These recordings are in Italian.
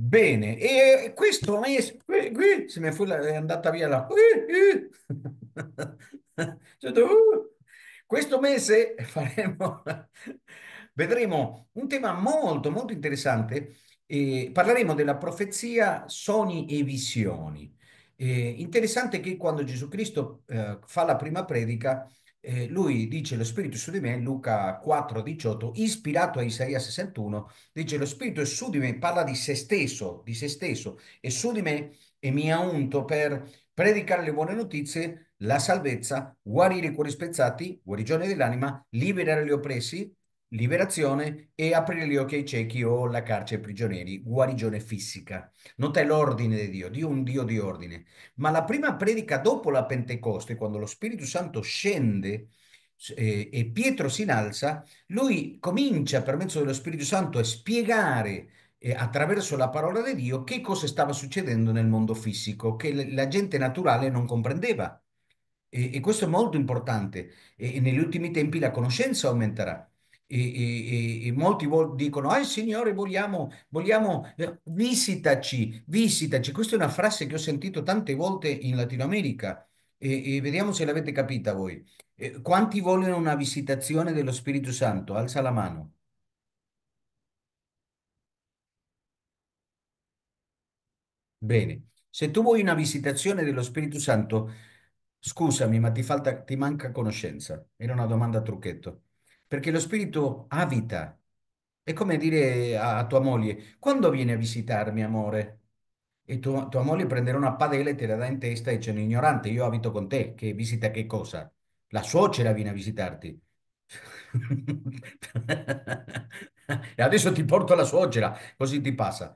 Bene, e questo se ne fu la, è andata via la... Cioè, questo mese faremo, vedremo un tema molto, molto interessante. Eh, parleremo della profezia sogni e visioni. Eh, interessante che quando Gesù Cristo eh, fa la prima predica, eh, lui dice lo Spirito su di me, Luca 4, 18, ispirato a Isaia 61, dice lo Spirito è su di me, parla di se stesso, di se stesso, è su di me e mi ha unto per predicare le buone notizie, la salvezza, guarire i cuori spezzati, guarigione dell'anima, liberare gli oppressi, liberazione e aprire gli occhi ai ciechi o la carcere ai prigionieri, guarigione fisica. Nota l'ordine di Dio, Dio è un Dio di ordine. Ma la prima predica dopo la Pentecoste, quando lo Spirito Santo scende eh, e Pietro si inalza, lui comincia per mezzo dello Spirito Santo a spiegare eh, attraverso la parola di Dio che cosa stava succedendo nel mondo fisico, che la gente naturale non comprendeva. E, e questo è molto importante. E, e negli ultimi tempi la conoscenza aumenterà e, e, e, molti dicono, Ah, Signore, vogliamo, vogliamo, eh, visitaci, visitaci. Questa è una frase che ho sentito tante volte in Latino America e, e vediamo se l'avete capita voi. Eh, quanti vogliono una visitazione dello Spirito Santo? Alza la mano. Bene, se tu vuoi una visitazione dello Spirito Santo, scusami, ma ti, falta, ti manca conoscenza. Era una domanda trucchetto perché lo spirito abita. È come dire a, a tua moglie, quando vieni a visitarmi, amore? E tu, tua moglie prenderà una padella e te la dà in testa e dice, un ignorante, io abito con te, che visita che cosa? La suocera viene a visitarti. e adesso ti porto la suocera, così ti passa.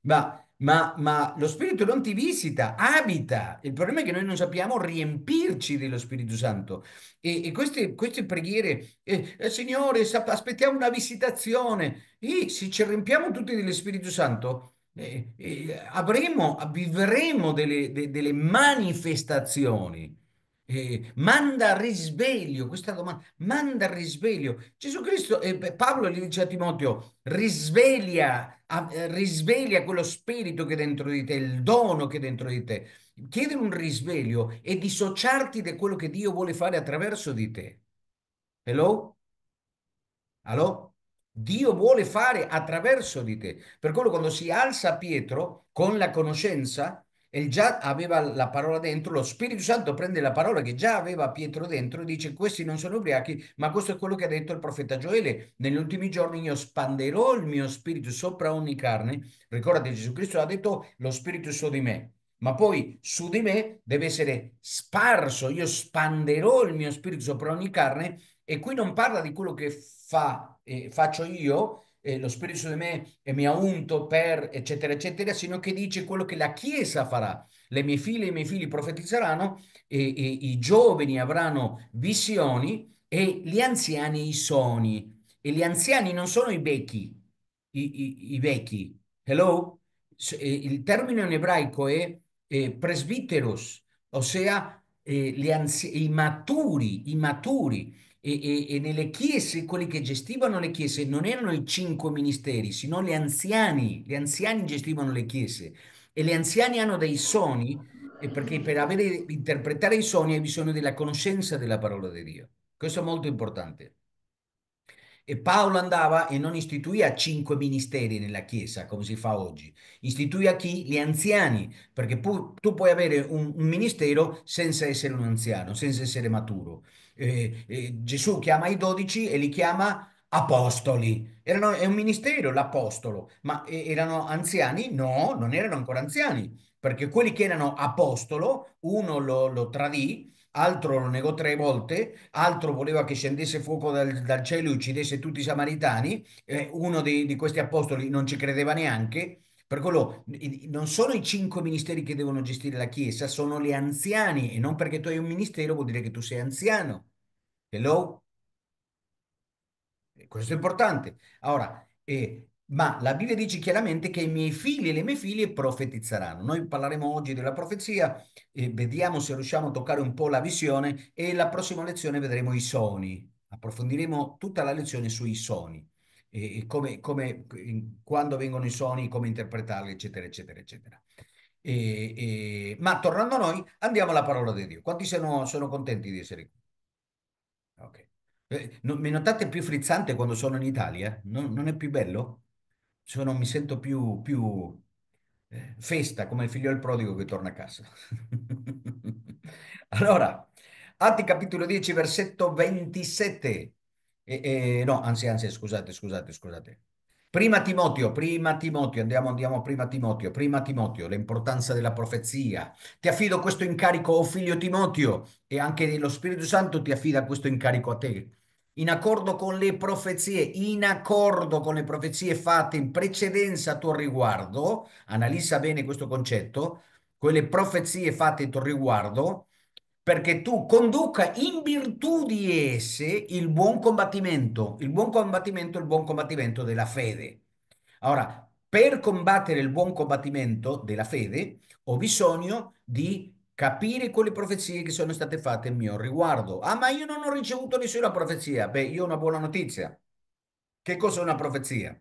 Ma ma, ma lo Spirito non ti visita, abita. Il problema è che noi non sappiamo riempirci dello Spirito Santo. E, e queste, queste, preghiere, eh, eh, Signore, aspettiamo una visitazione. E se ci riempiamo tutti dello Spirito Santo, eh, eh, avremo, vivremo delle, de, delle manifestazioni. Eh, manda risveglio, questa domanda, manda risveglio. Gesù Cristo, eh, Paolo gli dice a Timoteo, risveglia eh, risveglia quello spirito che è dentro di te, il dono che è dentro di te. Chiedere un risveglio e dissociarti da quello che Dio vuole fare attraverso di te. Hello? Hello? Dio vuole fare attraverso di te. Per quello quando si alza Pietro con la conoscenza, e già aveva la parola dentro, lo Spirito Santo prende la parola che già aveva Pietro dentro e dice questi non sono ubriachi, ma questo è quello che ha detto il profeta Gioele, negli ultimi giorni io spanderò il mio spirito sopra ogni carne, ricordate Gesù Cristo ha detto lo spirito su di me, ma poi su di me deve essere sparso, io spanderò il mio spirito sopra ogni carne e qui non parla di quello che fa, eh, faccio io, eh, lo Spirito su di me e eh, mi ha unto per, eccetera, eccetera, sino che dice quello che la Chiesa farà. Le mie figlie e i miei figli profetizzeranno, e, e, i giovani avranno visioni e gli anziani i sogni. E gli anziani non sono i vecchi, i, i, i vecchi. Hello? Eh, il termine in ebraico è, è eh, presbiteros, ossia eh, anzi- i maturi, i maturi e, e, e nelle chiese, quelli che gestivano le chiese non erano i cinque ministeri, sino gli anziani. Gli anziani gestivano le chiese e gli anziani hanno dei sogni perché per avere, interpretare i sogni hai bisogno della conoscenza della parola di Dio. Questo è molto importante. E Paolo andava e non istituiva cinque ministeri nella Chiesa come si fa oggi, istituiva chi? Gli anziani, perché pu- tu puoi avere un, un ministero senza essere un anziano, senza essere maturo. Eh, eh, Gesù chiama i dodici e li chiama apostoli. Erano, è un ministero l'apostolo, ma eh, erano anziani? No, non erano ancora anziani, perché quelli che erano apostolo, uno lo, lo tradì, altro lo negò tre volte, altro voleva che scendesse fuoco dal, dal cielo e uccidesse tutti i samaritani, eh, uno di, di questi apostoli non ci credeva neanche, per quello non sono i cinque ministeri che devono gestire la Chiesa, sono gli anziani e non perché tu hai un ministero vuol dire che tu sei anziano. Hello? Questo è importante. Allora, eh, ma la Bibbia dice chiaramente che i miei figli e le mie figlie profetizzeranno. Noi parleremo oggi della profezia, eh, vediamo se riusciamo a toccare un po' la visione e la prossima lezione vedremo i sogni. Approfondiremo tutta la lezione sui sogni e come, come, quando vengono i suoni, come interpretarli, eccetera, eccetera, eccetera. E, e... ma tornando a noi, andiamo alla parola di Dio. Quanti sono, sono contenti di essere qui? Ok. Eh, non, mi notate più frizzante quando sono in Italia? Non, non è più bello? Sono, mi sento più, più eh, festa, come il figlio del prodigo che torna a casa. allora, Atti capitolo 10, versetto 27. E, e, no, anzi, anzi, scusate, scusate, scusate. Prima Timoteo, prima Timoteo, andiamo, andiamo, prima Timoteo, prima Timoteo, l'importanza della profezia. Ti affido questo incarico, oh figlio Timoteo, e anche lo Spirito Santo ti affida questo incarico a te. In accordo con le profezie, in accordo con le profezie fatte in precedenza a tuo riguardo, analizza bene questo concetto, quelle profezie fatte a tuo riguardo, perché tu conduca in virtù di esse il buon combattimento, il buon combattimento, il buon combattimento della fede. Ora, per combattere il buon combattimento della fede ho bisogno di capire quelle profezie che sono state fatte a mio riguardo. Ah, ma io non ho ricevuto nessuna profezia. Beh, io ho una buona notizia. Che cosa è una profezia?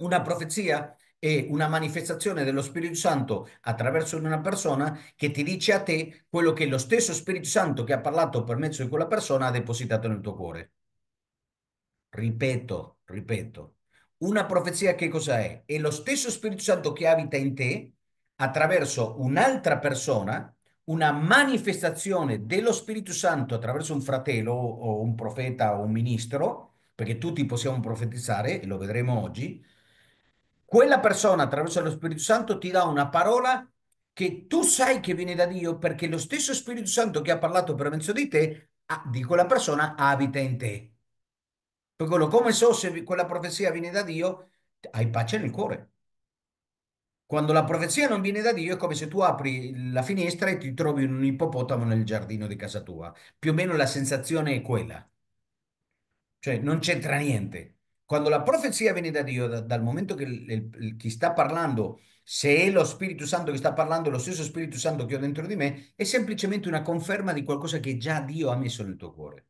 Una profezia è una manifestazione dello Spirito Santo attraverso una persona che ti dice a te quello che lo stesso Spirito Santo che ha parlato per mezzo di quella persona ha depositato nel tuo cuore. Ripeto, ripeto, una profezia che cosa è? È lo stesso Spirito Santo che abita in te attraverso un'altra persona, una manifestazione dello Spirito Santo attraverso un fratello o un profeta o un ministro, perché tutti possiamo profetizzare, e lo vedremo oggi, quella persona attraverso lo Spirito Santo ti dà una parola che tu sai che viene da Dio perché lo stesso Spirito Santo che ha parlato per mezzo di te, di quella persona, abita in te. Per quello, come so se quella profezia viene da Dio, hai pace nel cuore. Quando la profezia non viene da Dio è come se tu apri la finestra e ti trovi un ippopotamo nel giardino di casa tua. Più o meno la sensazione è quella. Cioè non c'entra niente quando la profezia viene da Dio, da, dal momento che il, il, il, chi sta parlando, se è lo Spirito Santo che sta parlando, lo stesso Spirito Santo che ho dentro di me, è semplicemente una conferma di qualcosa che già Dio ha messo nel tuo cuore.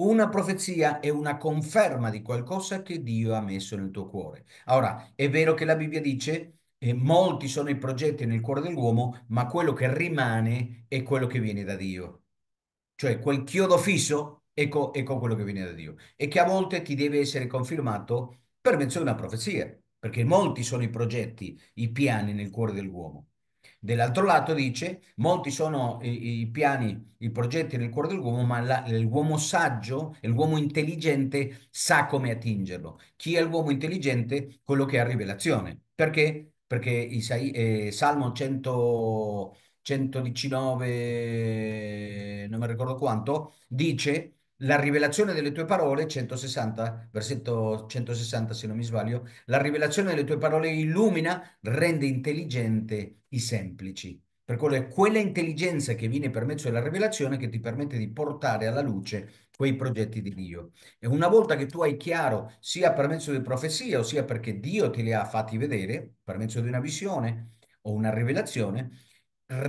Una profezia è una conferma di qualcosa che Dio ha messo nel tuo cuore. Ora, è vero che la Bibbia dice eh, molti sono i progetti nel cuore dell'uomo, ma quello che rimane è quello che viene da Dio. Cioè quel chiodo fisso Ecco, ecco quello che viene da Dio e che a volte ti deve essere confermato per mezzo di una profezia, perché molti sono i progetti, i piani nel cuore dell'uomo. Dall'altro lato dice, molti sono i, i, piani, i progetti nel cuore dell'uomo, ma la, l'uomo saggio, l'uomo intelligente sa come attingerlo. Chi è l'uomo intelligente? Quello che ha rivelazione. Perché? Perché Isai, eh, Salmo 100, 119, non mi ricordo quanto, dice la rivelazione delle tue parole, 160, versetto 160 se non mi sbaglio, la rivelazione delle tue parole illumina, rende intelligente i semplici. Per quello è quella intelligenza che viene per mezzo della rivelazione che ti permette di portare alla luce quei progetti di Dio. E una volta che tu hai chiaro, sia per mezzo di profezia, ossia perché Dio te li ha fatti vedere, per mezzo di una visione o una rivelazione,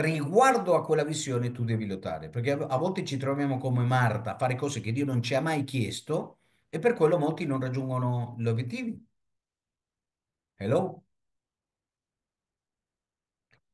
riguardo a quella visione tu devi lottare, perché a volte ci troviamo come Marta a fare cose che Dio non ci ha mai chiesto e per quello molti non raggiungono gli obiettivi. Hello?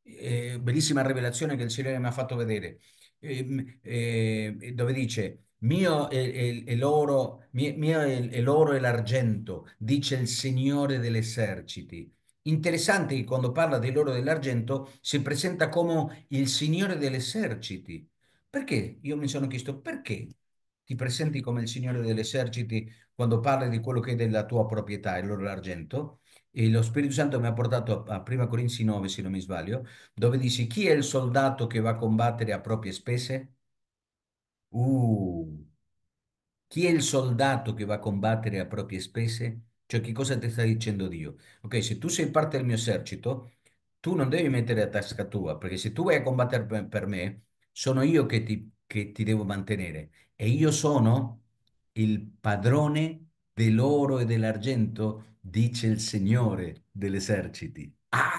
Eh, bellissima rivelazione che il Signore mi ha fatto vedere, eh, eh, dove dice, mio è, l'oro, mio è l'oro e l'argento, dice il Signore degli eserciti Interessante che quando parla dell'oro e dell'argento si presenta come il Signore degli eserciti. Perché? Io mi sono chiesto perché ti presenti come il Signore degli eserciti quando parli di quello che è della tua proprietà, e l'oro e l'argento? E lo Spirito Santo mi ha portato a, a 1 Corinzi 9, se non mi sbaglio, dove dice chi è il soldato che va a combattere a proprie spese? Uh, chi è il soldato che va a combattere a proprie spese? Cioè, che cosa ti sta dicendo Dio? Ok, se tu sei parte del mio esercito, tu non devi mettere la tasca tua, perché se tu vai a combattere per, me, sono io che ti, che ti devo mantenere e io sono il padrone dell'oro e dell'argento, dice il Signore degli eserciti. Ah!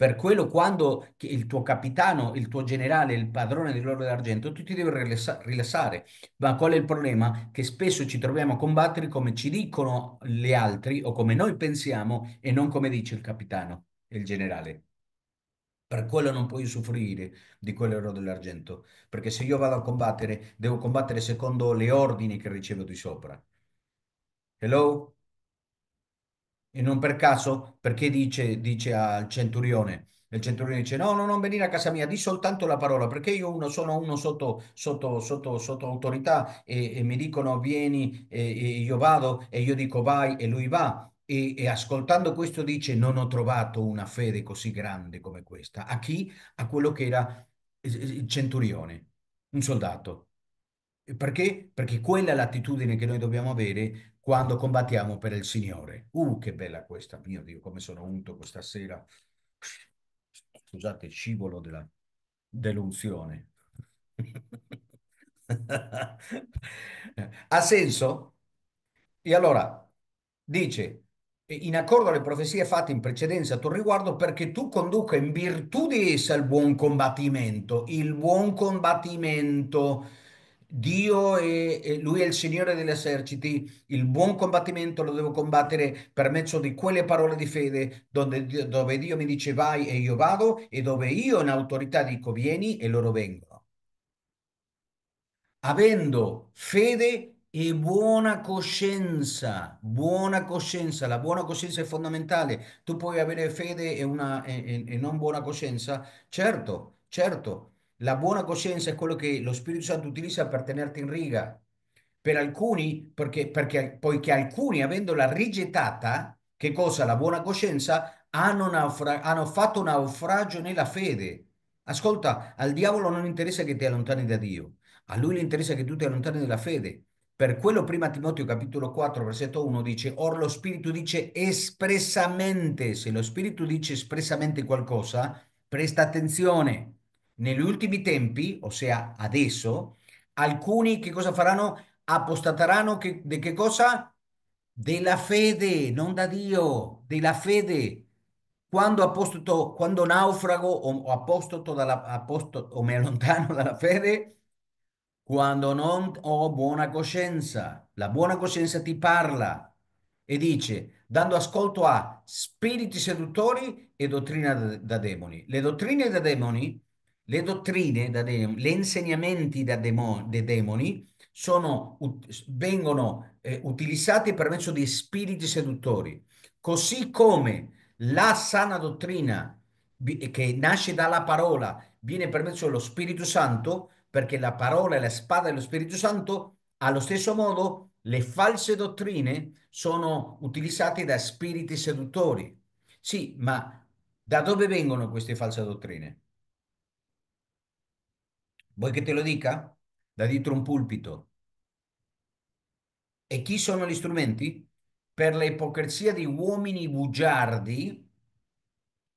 Per quello quando il tuo capitano, il tuo generale, il padrone dell'oro d'argento, tu ti devi rilassare. Ma qual è il problema? Che spesso ci troviamo a combattere come ci dicono gli altri o come noi pensiamo e non come dice il capitano e il generale. Per quello non puoi usufruire di quell'oro dell'argento, perché se io vado a combattere, devo combattere secondo le ordini che ricevo di sopra. Hello? E non per caso, perché dice, dice al centurione, il centurione dice no, no, non venire a casa mia, di soltanto la parola, perché io uno, sono uno sotto, sotto, sotto, sotto autorità e, e, mi dicono vieni e, e, io vado e io dico vai e lui va. E, e ascoltando questo dice non ho trovato una fede così grande come questa. A chi? A quello che era il centurione, un soldato, perché? Perché quella è l'attitudine che noi dobbiamo avere quando combattiamo per il Signore. Uh, che bella questa, mio Dio, come sono unto questa sera. Scusate, scivolo della, dell'unzione. ha senso? E allora dice, in accordo alle profezie fatte in precedenza a tuo riguardo, perché tu conduca in virtù di essa il buon combattimento. Il buon combattimento Dio è, è, lui è il Signore degli eserciti, il buon combattimento lo devo combattere per mezzo di quelle parole di fede dove, dove Dio mi dice vai e io vado e dove io in autorità dico vieni e loro vengono. Avendo fede e buona coscienza, buona coscienza, la buona coscienza è fondamentale. Tu puoi avere fede e, una, e, e non buona coscienza, certo, certo la buona coscienza è quello che lo Spirito Santo utilizza per tenerti in riga. Per alcuni, perché, perché poiché alcuni avendola rigettata, che cosa? La buona coscienza, hanno, naufra- hanno fatto naufragio nella fede. Ascolta, al diavolo non interessa che ti allontani da Dio, a lui gli interessa che tu ti allontani dalla fede. Per quello prima Timoteo capitolo 4 versetto 1 dice, or lo Spirito dice espressamente, se lo Spirito dice espressamente qualcosa, presta attenzione, negli ultimi tempi, ossia adesso, alcuni che cosa faranno? Apostateranno che, di che cosa? Della fede, non da Dio, della fede. Quando, apostato, quando naufrago o, o apostato dalla, aposto, o mi allontano dalla fede, quando non ho buona coscienza. La buona coscienza ti parla e dice, dando ascolto a spiriti seduttori e dottrina da, da demoni. Le dottrine da demoni le dottrine, da de- gli insegnamenti da demo- dei demoni sono, ut- vengono eh, utilizzati per mezzo di spiriti seduttori, così come la sana dottrina che nasce dalla parola viene per mezzo dello Spirito Santo, perché la parola è la spada dello Spirito Santo, allo stesso modo le false dottrine sono utilizzate da spiriti seduttori. Sì, ma da dove vengono queste false dottrine? Vuoi che te lo dica? Da dietro un pulpito. E chi sono gli strumenti? Per l'ipocrisia di uomini bugiardi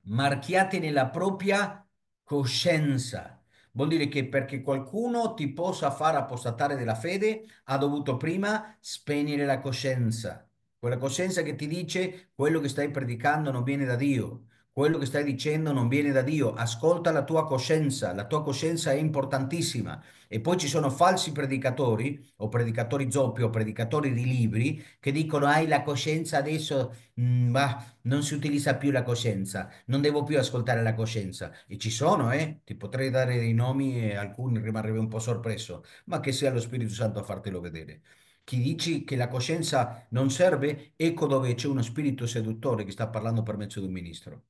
marchiati nella propria coscienza. Vuol dire che perché qualcuno ti possa far apostatare della fede, ha dovuto prima spegnere la coscienza. Quella coscienza che ti dice quello che stai predicando non viene da Dio quello che stai dicendo non viene da Dio, ascolta la tua coscienza, la tua coscienza è importantissima. E poi ci sono falsi predicatori, o predicatori zoppi, o predicatori di libri, che dicono, hai la coscienza adesso, mh, mm, bah, non si utilizza più la coscienza, non devo più ascoltare la coscienza. E ci sono, eh? ti potrei dare dei nomi e alcuni rimarrebbe un po' sorpreso, ma che sia lo Spirito Santo a fartelo vedere. Chi dici che la coscienza non serve, ecco dove c'è uno spirito seduttore che sta parlando per mezzo di un ministro.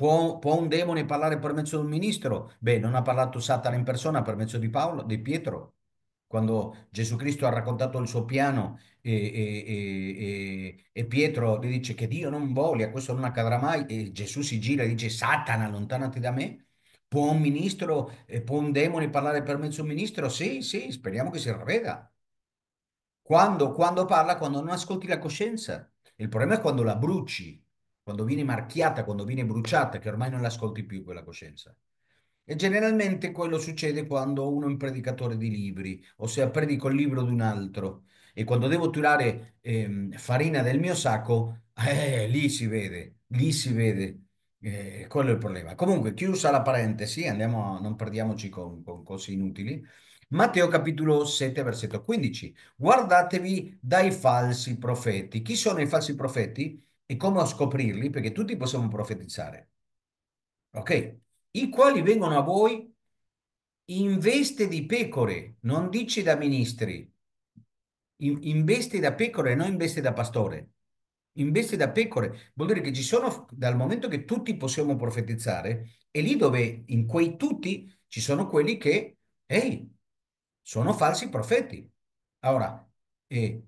Può, può, un demone parlare per mezzo di un ministro? Beh, non ha parlato Satana in persona per mezzo di Paolo, di Pietro, quando Gesù Cristo ha raccontato il suo piano e, e, e, e Pietro gli dice che Dio non vuole, questo non accadrà mai, e Gesù si gira e dice Satana, allontanati da me. Può un ministro, eh, può un demone parlare per mezzo di un ministro? Sì, sì, speriamo che si ravveda. Quando, quando parla, quando non ascolti la coscienza. Il problema è quando la bruci, quando viene marchiata, quando viene bruciata, che ormai non l'ascolti più quella coscienza. E generalmente quello succede quando uno è un predicatore di libri, ossia predico il libro di un altro e quando devo tirare ehm, farina del mio sacco, eh, lì si vede, lì si vede, eh, quello è il problema. Comunque, chiusa la parentesi, andiamo, non perdiamoci con, con cose inutili. Matteo capitolo 7, versetto 15. Guardatevi dai falsi profeti. Chi sono i falsi profeti? e come a scoprirli, perché tutti possiamo profetizzare, ok? I quali vengono a voi in veste di pecore, non dici da ministri, in, in veste da pecore, non in veste da pastore, in veste da pecore, vuol dire che ci sono, dal momento che tutti possiamo profetizzare, e lì dove in quei tutti ci sono quelli che, ehi, sono falsi profeti. Ora, eh,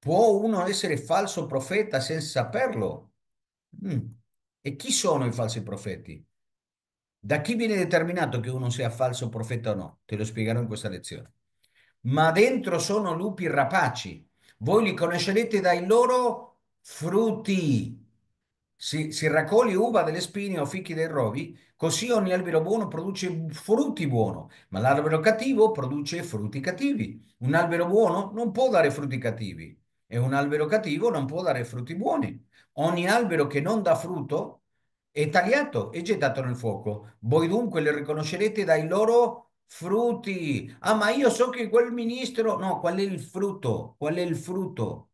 Può uno essere falso profeta senza saperlo? Mm. E chi sono i falsi profeti? Da chi viene determinato che uno sia falso profeta o no? Te lo spiegherò in questa lezione. Ma dentro sono lupi rapaci. Voi li conoscerete dai loro frutti. Si, si raccoglie uva delle spine o fichi dei rovi, così ogni albero buono produce frutti buoni, ma l'albero cattivo produce frutti cattivi. Un albero buono non può dare frutti cattivi, e un albero cattivo non può dare frutti buoni. Ogni albero che non dà frutto è tagliato e gettato nel fuoco. Voi dunque le riconoscerete dai loro frutti. Ah, ma io so che quel ministro... No, qual è il frutto? Qual è il frutto?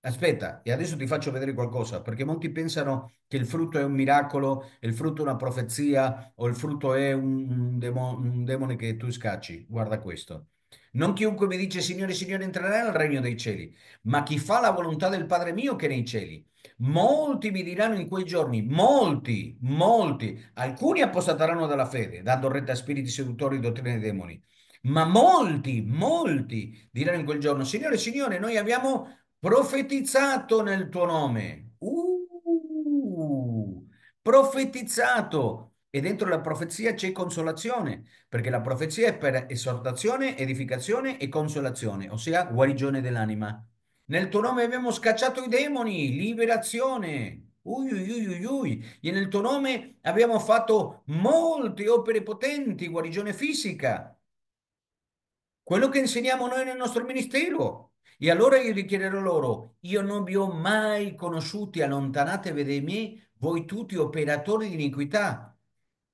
Aspetta, e adesso ti faccio vedere qualcosa, perché molti pensano che il frutto è un miracolo, il frutto è una profezia o il frutto è un, demone, un demone che tu scacci. Guarda questo. Non chiunque mi dice Signore, Signore entrerà nel regno dei cieli, ma chi fa la volontà del Padre mio che è nei cieli. Molti mi diranno in quei giorni, molti, molti, alcuni apostateranno dalla fede, dando retta a spiriti seduttori, dottrine dei demoni. Ma molti, molti diranno in quel giorno, Signore, Signore, noi abbiamo profetizzato nel tuo nome. Uh, profetizzato. E dentro la profezia c'è consolazione, perché la profezia è per esortazione, edificazione e consolazione, ossia guarigione dell'anima. Nel tuo nome abbiamo scacciato i demoni, liberazione. Ui, ui, ui, ui. E nel tuo nome abbiamo fatto molte opere potenti, guarigione fisica. Quello che insegniamo noi nel nostro ministero. E allora io richiederò loro, io non vi ho mai conosciuti, allontanatevi da me, voi tutti operatori di iniquità.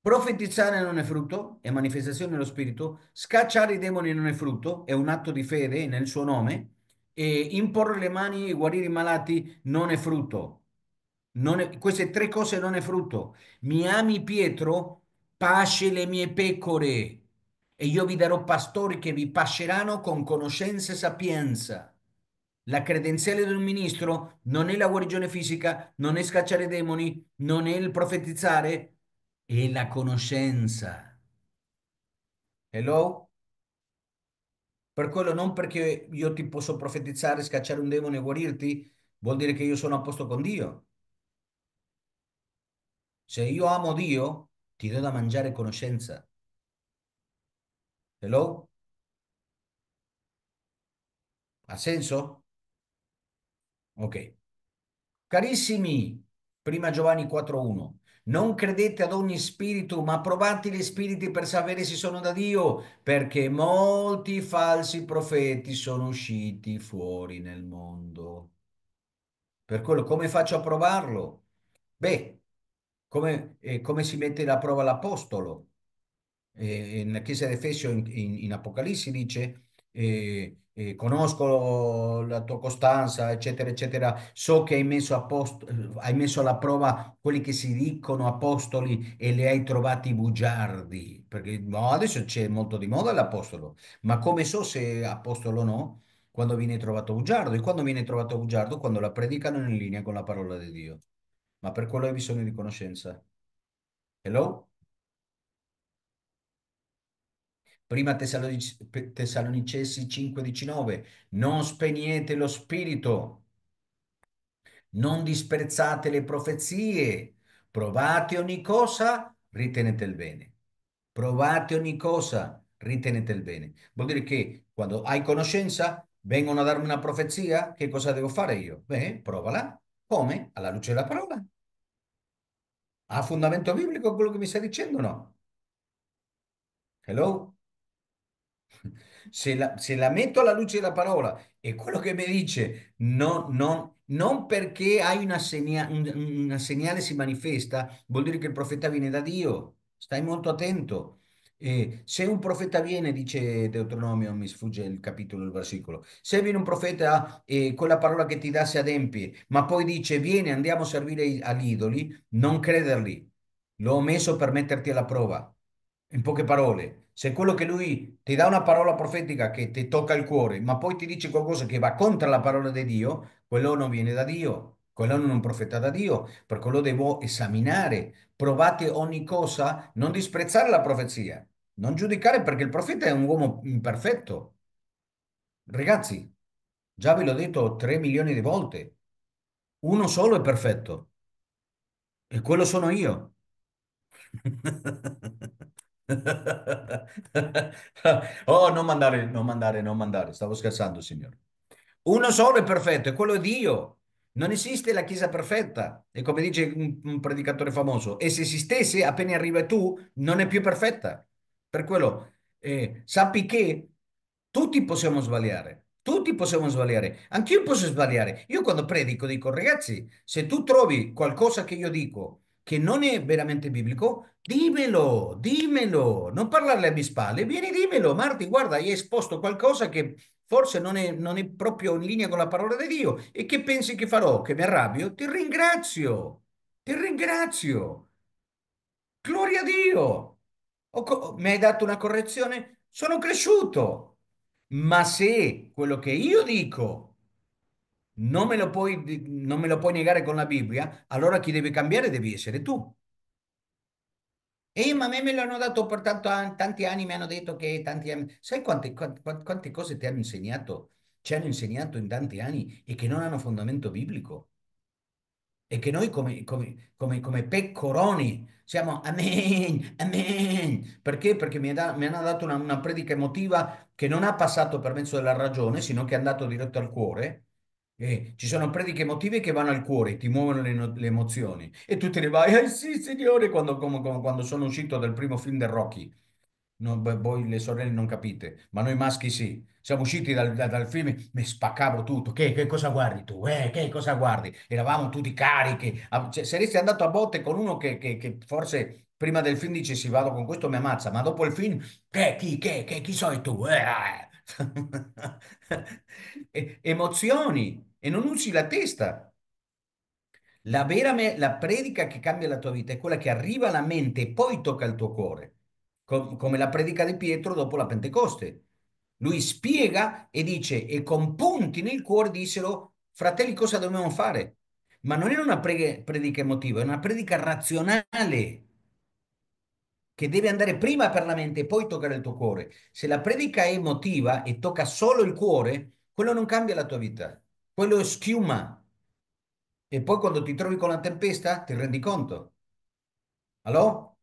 Profetizzare non è frutto, è manifestazione dello Spirito. Scacciare i demoni non è frutto, è un atto di fede nel suo nome. E imporre le mani e guarire i malati non è frutto. Non è, queste tre cose non è frutto. Mi ami Pietro, pasce le mie pecore e io vi darò pastori che vi pasceranno con conoscenza e sapienza. La credenziale di un ministro non è la guarigione fisica, non è scacciare demoni, non è il profetizzare, e la conoscenza. Hello? Per quello non perché io ti posso profetizzare, scacciare un demone e guarirti, vuol dire che io sono a posto con Dio. Se io amo Dio, ti do da mangiare conoscenza. Hello? Ha senso? Ok. Carissimi, prima Giovanni 4.1. Non credete ad ogni spirito, ma provate gli spiriti per sapere se sono da Dio, perché molti falsi profeti sono usciti fuori nel mondo. Per quello, come faccio a provarlo? Beh, come, eh, come si mette la prova l'Apostolo? Eh, nella chiesa di Efesio in, in, in Apocalisse dice... Eh, eh, conosco la tua costanza, eccetera, eccetera, so che hai messo, a posto, hai messo alla prova quelli che si dicono apostoli e li hai trovati bugiardi, perché no, boh, adesso c'è molto di moda l'apostolo, ma come so se apostolo o no? Quando viene trovato bugiardo e quando viene trovato bugiardo, quando la predicano in linea con la parola di Dio. Ma per quello hai bisogno di conoscenza. Hello? Prima Tessalonicesi 5:19, non spegnete lo spirito, non disprezzate le profezie, provate ogni cosa, ritenete il bene. Provate ogni cosa, ritenete il bene. Vuol dire che quando hai conoscenza, vengono a darmi una profezia, che cosa devo fare io? Beh, provala. Come? Alla luce della parola. Ha fondamento biblico quello che mi stai dicendo o no? Hello? Se la, se la metto alla luce della parola e quello che mi dice no, non, non perché hai una, segna, un, una segnale si manifesta, vuol dire che il profeta viene da Dio. Stai molto attento. Eh, se un profeta viene, dice Deuteronomio, mi sfugge il capitolo, il versicolo, se viene un profeta e eh, quella parola che ti dà si adempie, ma poi dice vieni, andiamo a servire agli idoli, non crederli, l'ho messo per metterti alla prova, in poche parole se quello che lui ti dà una parola profetica che ti tocca il cuore, ma poi ti dice qualcosa che va contro la parola di Dio, quello non viene da Dio, quello non è un profeta da Dio, per quello devo esaminare. Provate ogni cosa, non disprezzare la profezia, non giudicare perché il profeta è un uomo imperfetto. Ragazzi, già ve l'ho detto tre milioni di volte, uno solo è perfetto e quello sono io. Oh, non mandare, non mandare, non mandare. Stavo scherzando, signore. Uno solo è perfetto, è quello Dio. Non esiste la Chiesa perfetta. E come dice un, un predicatore famoso, e se esistesse, appena arriva tu, non è più perfetta. Per quello, eh, sappi che tutti possiamo sbagliare. Tutti possiamo sbagliare, anch'io posso sbagliare. Io quando predico dico, ragazzi, se tu trovi qualcosa che io dico che non è veramente biblico, dimmelo, dimmelo, non parlarle a spalle, vieni dimelo, Marti, guarda, hai esposto qualcosa che forse non è, non è proprio in linea con la parola di Dio e che pensi che farò, che mi arrabbio? Ti ringrazio, ti ringrazio, gloria a Dio, co- mi hai dato una correzione, sono cresciuto, ma se quello che io dico non me lo puoi, non me lo puoi negare con la Bibbia, allora chi deve cambiare devi essere tu. Eh, ma a me me lo hanno dato per tanto, tanti anni, mi hanno detto che tanti anni... Sai quante, quante, quante cose ti hanno insegnato, ci hanno insegnato in tanti anni e che non hanno fondamento biblico? E che noi come, come, come, come pecoroni siamo amen, amen. Perché? Perché mi, da, mi hanno dato una, una predica emotiva che non ha passato per mezzo della ragione, sino che è andato diretto al cuore eh, ci sono prediche emotive che vanno al cuore, ti muovono le, no- le emozioni e tu te ne vai, eh sì signore, quando, come, come quando sono uscito dal primo film del Rocky. No, beh, voi le sorelle non capite, ma noi maschi sì. Siamo usciti dal, da- dal film, mi spaccavo tutto. Che, che cosa guardi tu? Eh, che cosa guardi? Eravamo tutti carichi. Ah, cioè, saresti andato a botte con uno che, che- che forse prima del film dice: si vado con questo, mi ammazza, ma dopo il film, che, chi, che, che, chi sei tu? Eh, eh emozioni e non usi la testa. La vera me- la predica che cambia la tua vita è quella che arriva alla mente e poi tocca il tuo cuore, Com- come la predica di Pietro dopo la Pentecoste. Lui spiega e dice, e con punti nel cuore dissero, fratelli, cosa dobbiamo fare? Ma non era una pre- predica emotiva, è una predica razionale che deve andare prima per la mente e poi toccare il tuo cuore. Se la predica è emotiva e tocca solo il cuore, quello non cambia la tua vita, quello schiuma. E poi quando ti trovi con la tempesta ti rendi conto. Allora?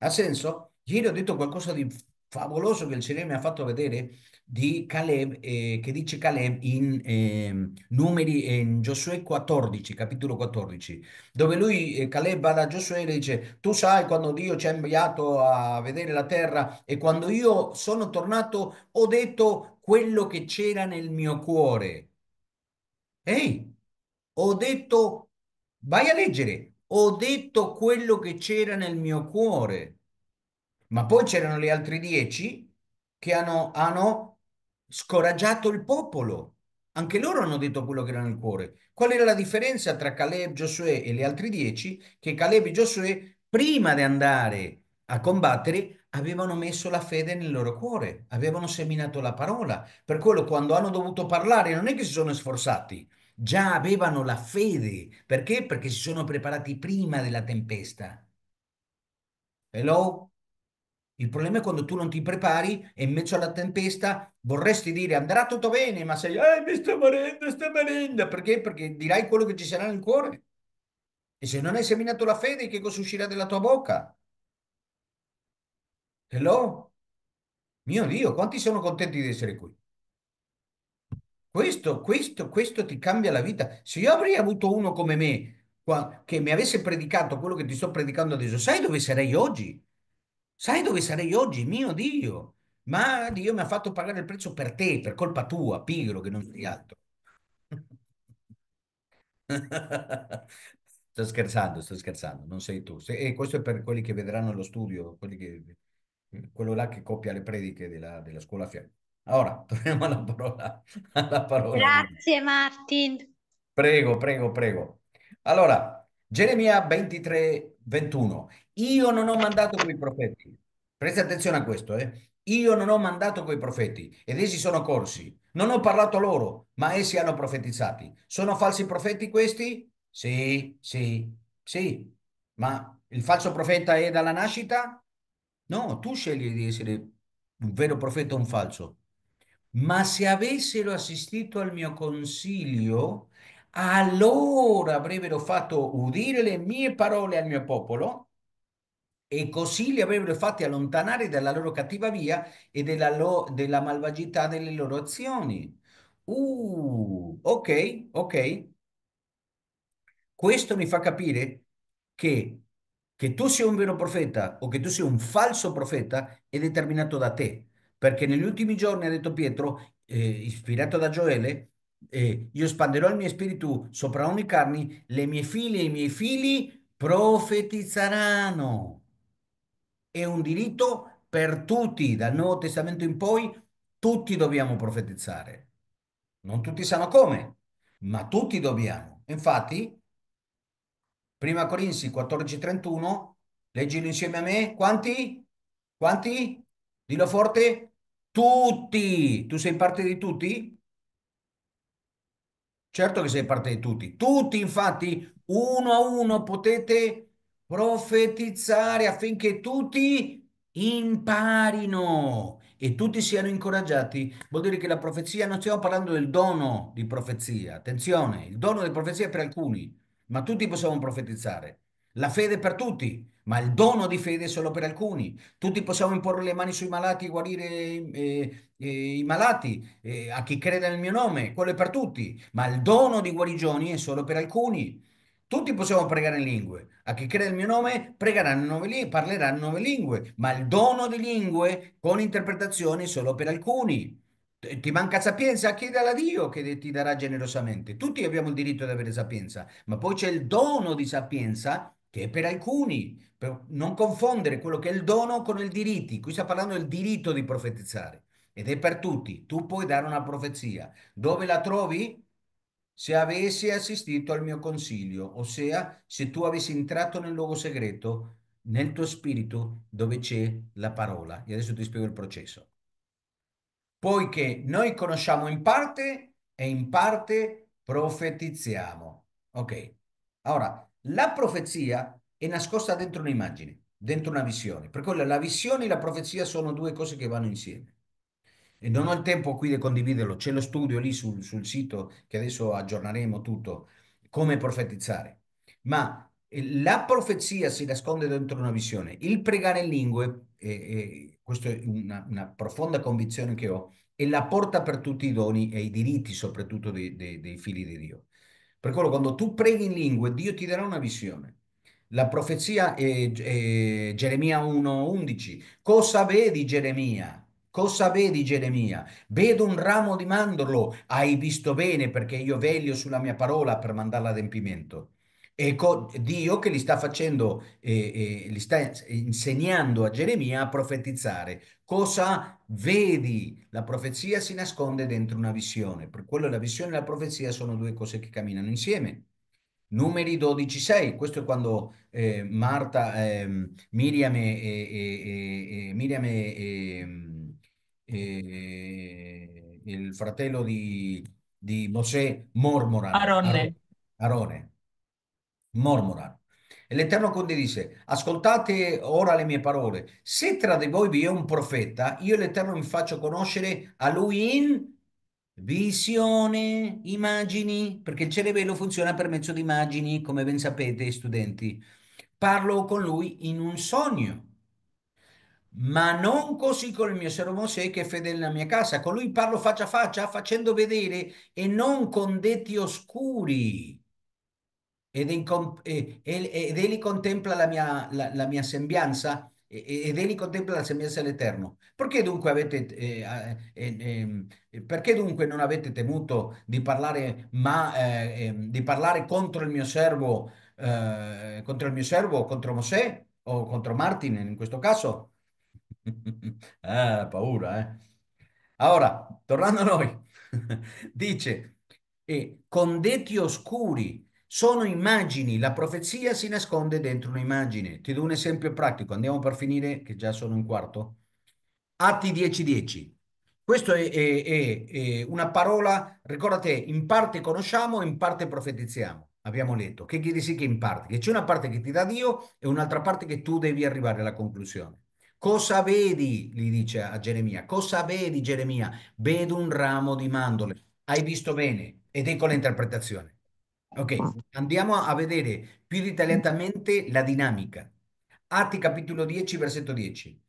Ha senso? Ieri ho detto qualcosa di favoloso che il cinema mi ha fatto vedere di Caleb, eh, che dice Caleb in eh, numeri in Giosuè 14, capitolo 14, dove lui, eh, Caleb va da Giosuè e le dice, tu sai quando Dio ci ha inviato a vedere la terra e quando io sono tornato ho detto quello che c'era nel mio cuore. Ehi, ho detto, vai a leggere, ho detto quello che c'era nel mio cuore. Ma poi c'erano gli altri dieci che hanno, hanno scoraggiato il popolo. Anche loro hanno detto quello che era nel cuore. Qual era la differenza tra Caleb, Giosuè e gli altri dieci? Che Caleb e Giosuè, prima di andare a combattere, avevano messo la fede nel loro cuore, avevano seminato la parola. Per quello quando hanno dovuto parlare non è che si sono sforzati, già avevano la fede. Perché? Perché si sono preparati prima della tempesta. Hello? Il problema è quando tu non ti prepari e in mezzo alla tempesta vorresti dire andrà tutto bene, ma sei, eh, mi sto morendo, sto morendo. Perché? Perché dirai quello che ci sarà nel cuore. E se non hai seminato la fede, che cosa uscirà dalla tua bocca? Hello? Mio Dio, quanti sono contenti di essere qui? Questo, questo, questo ti cambia la vita. Se io avrei avuto uno come me, che mi avesse predicato quello che ti sto predicando adesso, sai dove sarei oggi? Sai dove sarei oggi? Mio Dio! Ma Dio mi ha fatto pagare il prezzo per te, per colpa tua, pigro che non sei altro. sto scherzando, sto scherzando, non sei tu. E questo è per quelli che vedranno lo studio, che, quello là che copia le prediche della, della scuola fiamma. Ora, torniamo alla parola, alla parola. Grazie Martin. Prego, prego, prego. Allora, Geremia 23, 21. Io non ho mandato quei profeti. Presta attenzione a questo, eh. Io non ho mandato quei profeti ed essi sono corsi. Non ho parlato loro, ma essi hanno profetizzati. Sono falsi profeti questi? Sì, sì, sì. Ma il falso profeta è dalla nascita? No, tu scegli di essere un vero profeta o un falso. Ma se avessero assistito al mio consiglio, allora avrebbero fatto udire le mie parole al mio popolo e così li avrebbero fatti allontanare dalla loro cattiva via e della, lo, della malvagità delle loro azioni. Uh, ok, ok. Questo mi fa capire che che tu sia un vero profeta o che tu sia un falso profeta è determinato da te, perché negli ultimi giorni, ha detto Pietro, eh, ispirato da Gioele, eh, io spanderò il mio spirito sopra ogni carni, le mie figlie e i miei figli profetizzeranno è un diritto per tutti, dal Nuovo Testamento in poi tutti dobbiamo profetizzare. Non tutti sanno come, ma tutti dobbiamo. Infatti, prima Corinzi 14:31, leggilo insieme a me, quanti? Quanti? Dillo forte, tutti. Tu sei parte di tutti? Certo che sei parte di tutti. Tutti, infatti, uno a uno potete profetizzare affinché tutti imparino e tutti siano incoraggiati. Vuol dire che la profezia, non stiamo parlando del dono di profezia, attenzione, il dono di profezia è per alcuni, ma tutti possiamo profetizzare. La fede è per tutti, ma il dono di fede è solo per alcuni. Tutti possiamo imporre le mani sui malati e guarire eh, eh, i malati, eh, a chi crede nel mio nome, quello è per tutti, ma il dono di guarigioni è solo per alcuni. Tutti possiamo pregare in lingue. A chi crede il mio nome pregheranno nuove lingue, parleranno nuove lingue, ma il dono di lingue con interpretazioni solo per alcuni. Ti manca sapienza? Chiedala a Dio che ti darà generosamente. Tutti abbiamo il diritto di avere sapienza, ma poi c'è il dono di sapienza che è per alcuni. Per non confondere quello che è il dono con il diritto. Qui sta parlando del diritto di profetizzare ed è per tutti. Tu puoi dare una profezia. Dove la trovi? se avessi assistito al mio consiglio, ossia se tu avessi entrato nel luogo segreto, nel tuo spirito dove c'è la parola. E adesso ti spiego il processo. Poiché noi conosciamo in parte e in parte profetizziamo. Ok, ora la profezia è nascosta dentro un'immagine, dentro una visione. Per quello la visione e la profezia sono due cose che vanno insieme e non ho il tempo qui di condividerlo, c'è lo studio lì sul, sul sito che adesso aggiorneremo tutto, come profetizzare. Ma eh, la profezia si nasconde dentro una visione. Il pregare in lingue, e, e questa è una, una, profonda convinzione che ho, è la porta per tutti i doni e i diritti soprattutto dei, dei, dei figli di Dio. Per quello quando tu preghi in lingue, Dio ti darà una visione. La profezia è, è Geremia 1.11. Cosa vedi Geremia? Cosa vedi Geremia? Vedo un ramo di mandorlo, hai visto bene perché io veglio sulla mia parola per mandarla adempimento. Ecco Dio che li sta facendo, eh, eh, li sta insegnando a Geremia a profetizzare. Cosa vedi? La profezia si nasconde dentro una visione. Per quello la visione e la profezia sono due cose che camminano insieme. Numeri 12.6, questo è quando eh, Marta, ehm, Miriam e... Miriam e eh, il fratello di, di Mosè mormora. Arone. Arone. Mormora. E l'Eterno condivise, ascoltate ora le mie parole, se tra di voi vi è un profeta, io l'Eterno mi faccio conoscere a lui in visione, immagini, perché il cerebello funziona per mezzo di immagini, come ben sapete studenti. Parlo con lui in un sogno. Ma non così con il mio servo Mosè che è fedele nella mia casa. Con lui parlo faccia a faccia, facendo vedere e non con detti oscuri. Ed, ed, ed egli contempla la mia, la, la mia sembianza ed egli contempla la sembianza dell'Eterno. Perché dunque, avete, eh, eh, eh, perché dunque non avete temuto di parlare, ma, eh, ehm, di parlare contro il mio servo, eh, contro il mio servo, contro Mosè o contro Martin in questo caso? Ah, paura, eh. Ora, tornando a noi, dice, e con detti oscuri sono immagini, la profezia si nasconde dentro un'immagine. Ti do un esempio pratico, andiamo per finire, che già sono un quarto. Atti 10.10. Questo è, è, è, è, una parola, ricordate, in parte conosciamo, in parte profetizziamo. Abbiamo letto che chiede dice che in parte, che c'è una parte che ti dà Dio e un'altra parte che tu devi arrivare alla conclusione. Cosa vedi? gli dice a Geremia. Cosa vedi, Geremia? Vedo un ramo di mandorle. Hai visto bene? Ed ecco l'interpretazione. Ok, andiamo a vedere più dettagliatamente la dinamica. Atti capitolo 10, versetto 10.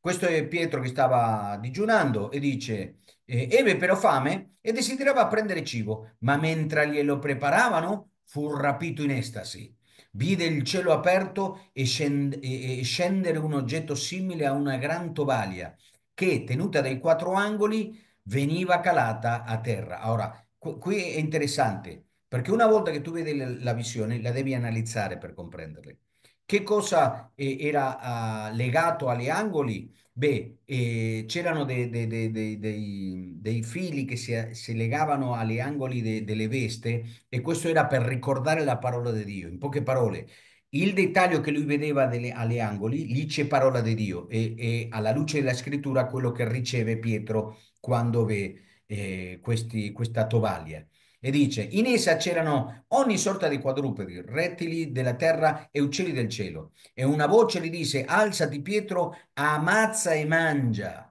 Questo è Pietro che stava digiunando e dice, eh, ebbe però fame e desiderava prendere cibo, ma mentre glielo preparavano fu rapito in estasi Vide il cielo aperto e, scend- e scendere un oggetto simile a una gran tovaglia che, tenuta dai quattro angoli, veniva calata a terra. Ora, qu- qui è interessante, perché una volta che tu vedi la visione, la devi analizzare per comprenderla. Che cosa eh, era eh, legato alle angoli? Beh, eh, c'erano de, de, de, dei, fili che si, si legavano agli angoli delle veste e questo era per ricordare la parola di Dio. In poche parole, il dettaglio che lui vedeva delle, alle angoli, lì c'è parola di Dio e, e, alla luce della scrittura quello che riceve Pietro quando vede eh, questi, questa tovaglia e dice in essa c'erano ogni sorta di quadrupedi, rettili della terra e uccelli del cielo. E una voce gli disse alzati Pietro, ammazza e mangia,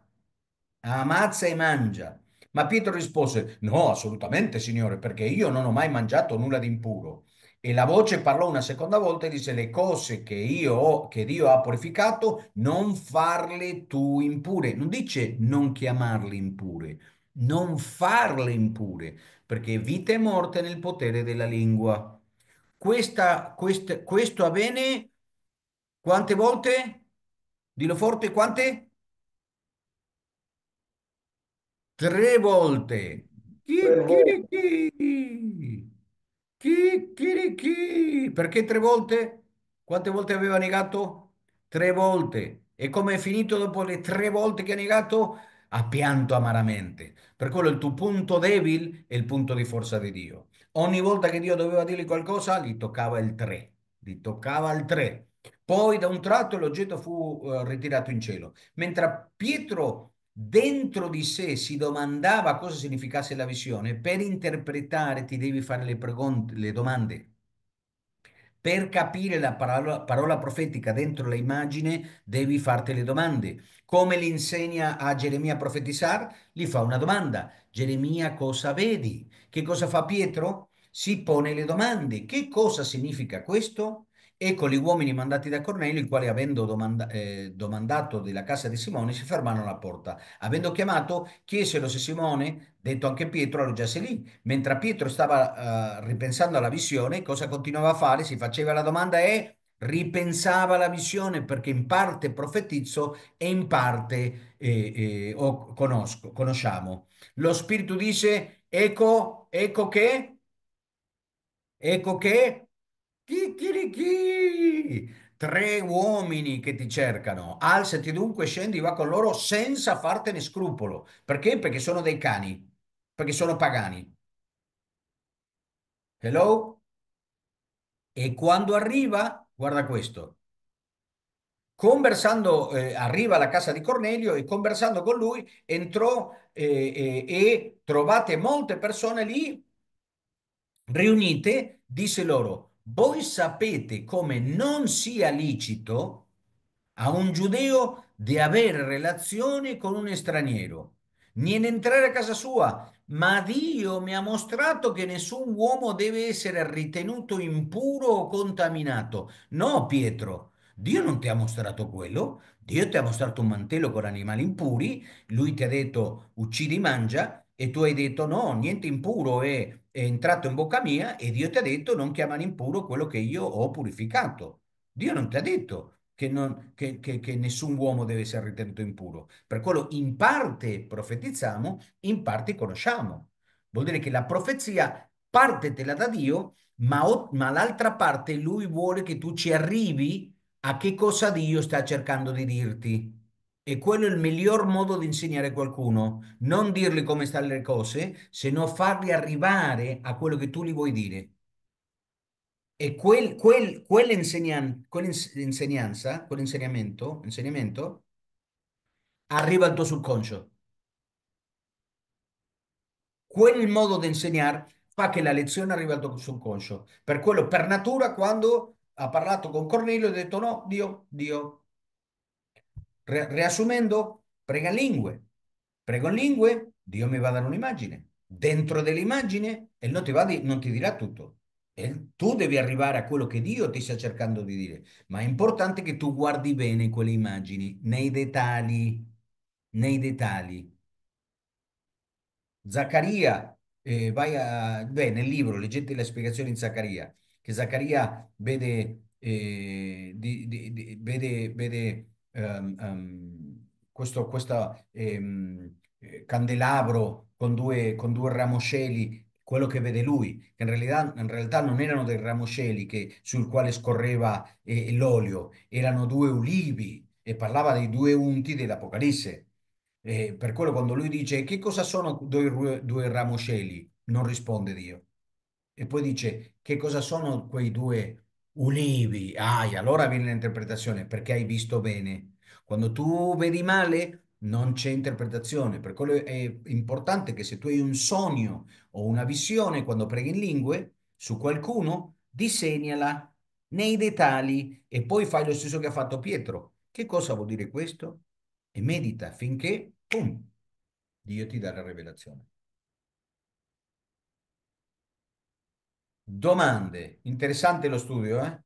ammazza e mangia. Ma Pietro rispose no assolutamente signore perché io non ho mai mangiato nulla di impuro. E la voce parlò una seconda volta e disse le cose che io ho, che Dio ha purificato, non farle tu impure. Non dice non chiamarle impure, non farle impure perché vita e morte nel potere della lingua. Questa, quest, questo avviene quante volte? Dillo forte, quante? Tre volte. Chicchirichi. Chicchirichi. Perché tre volte? Quante volte aveva negato? Tre volte. E come è finito dopo le tre volte che ha negato? Ha pianto amaramente. Per quello il tuo punto debole è il punto di forza di Dio. Ogni volta che Dio doveva dirgli qualcosa, gli toccava il 3, gli toccava il 3. Poi da un tratto l'oggetto fu uh, ritirato in cielo. Mentre Pietro dentro di sé si domandava cosa significasse la visione, per interpretare ti devi fare le, pregon- le domande. Per capire la parola, parola profetica dentro l'immagine devi farti le domande. Come li insegna a Geremia a profetizzare? Gli fa una domanda. Geremia cosa vedi? Che cosa fa Pietro? Si pone le domande. Che cosa significa questo? e con gli uomini mandati da Cornelio, i quali avendo domanda eh, domandato della casa di Simone si fermarono alla porta. Avendo chiamato, chiesero se Simone, detto anche Pietro, alloggiasse lì. Mentre Pietro stava eh, ripensando alla visione, cosa continuava a fare? Si faceva la domanda e ripensava la visione perché in parte profetizzo e in parte eh, eh o conosco, conosciamo. Lo Spirito dice, ecco, ecco che, ecco che Chicchirichì! Tre uomini che ti cercano. Alzati dunque, scendi, va con loro senza fartene scrupolo. Perché? Perché sono dei cani, perché sono pagani. Hello? E quando arriva, guarda questo, conversando, eh, arriva alla casa di Cornelio e conversando con lui entrò eh, eh, e trovate molte persone lì riunite, disse loro, voi sapete come non sia licito a un giudeo di avere relazioni con un straniero, né entrare a casa sua, ma Dio mi ha mostrato che nessun uomo deve essere ritenuto impuro o contaminato. No, Pietro, Dio non ti ha mostrato quello, Dio ti ha mostrato un mantello con animali impuri, lui ti ha detto uccidi, mangia, e tu hai detto no, niente impuro è è entrato in bocca mia e Dio ti ha detto non chiamare impuro quello che io ho purificato. Dio non ti ha detto che, non, che, che, che nessun uomo deve essere ritenuto impuro. Per quello in parte profetizziamo, in parte conosciamo. Vuol dire che la profezia parte te la dà Dio, ma, ma l'altra parte lui vuole che tu ci arrivi a che cosa Dio sta cercando di dirti. E quello è il miglior modo di insegnare a qualcuno. Non dirgli come stanno le cose, se no farli arrivare a quello che tu gli vuoi dire. E quel, quel, quell'insegnan, quell'insegnanza, quell'insegnamento, insegnamento, arriva al tuo subconscio. Quel modo di insegnare fa che la lezione arrivi al tuo subconscio. Per quello, per natura, quando ha parlato con Cornelio, ha detto no, Dio, Dio, Re, riassumendo, prega in lingue. Prego in lingue, Dio mi va a dare un'immagine. Dentro dell'immagine, e non ti, va di, non ti dirà tutto. E tu devi arrivare a quello che Dio ti sta cercando di dire. Ma è importante che tu guardi bene quelle immagini, nei dettagli. Nei dettagli. Zaccaria, eh, vai a... Beh, nel libro, leggete la spiegazione in Zaccaria, che Zaccaria vede... Eh, di, di, di, vede, vede ehm, ehm, questo questa, ehm, eh, candelabro con due, con due ramoscelli, quello che vede lui, che in realtà, in realtà non erano dei ramoscelli che, sul quale scorreva eh, l'olio, erano due ulivi e parlava dei due unti dell'Apocalisse. Eh, per quello quando lui dice che cosa sono due, due ramoscelli, non risponde Dio. E poi dice che cosa sono quei due ramoscelli Univi, ah, allora viene l'interpretazione perché hai visto bene. Quando tu vedi male non c'è interpretazione, per quello è importante che se tu hai un sogno o una visione quando preghi in lingue su qualcuno, disegnala nei dettagli e poi fai lo stesso che ha fatto Pietro. Che cosa vuol dire questo? E medita finché, boom, Dio ti dà la rivelazione. Domande. Interessante lo studio, eh?